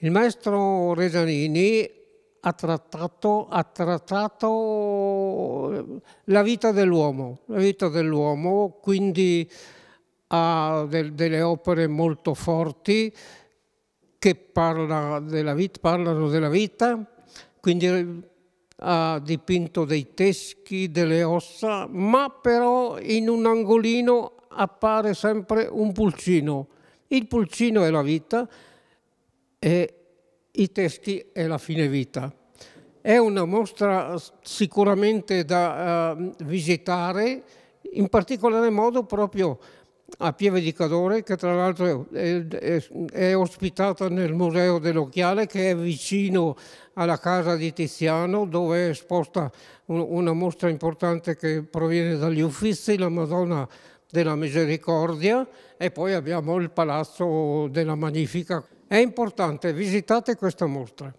Il maestro Resanini ha trattato, ha trattato eh, la vita dell'uomo, la vita dell'uomo, quindi ha del, delle opere molto forti che parla della vita, parlano della vita, quindi eh, ha dipinto dei teschi, delle ossa, ma però in un angolino appare sempre un pulcino. Il pulcino è la vita, e i testi e la fine vita. È una mostra sicuramente da uh, visitare, in particolare modo proprio a Pieve di Cadore, che tra l'altro è, è, è, ospitata nel Museo dell'Occhiale, che è vicino alla casa di Tiziano, dove è esposta un, una mostra importante che proviene dagli Uffizi, la Madonna della Misericordia, e poi abbiamo il Palazzo della Magnifica, è importante, visitate questa mostra.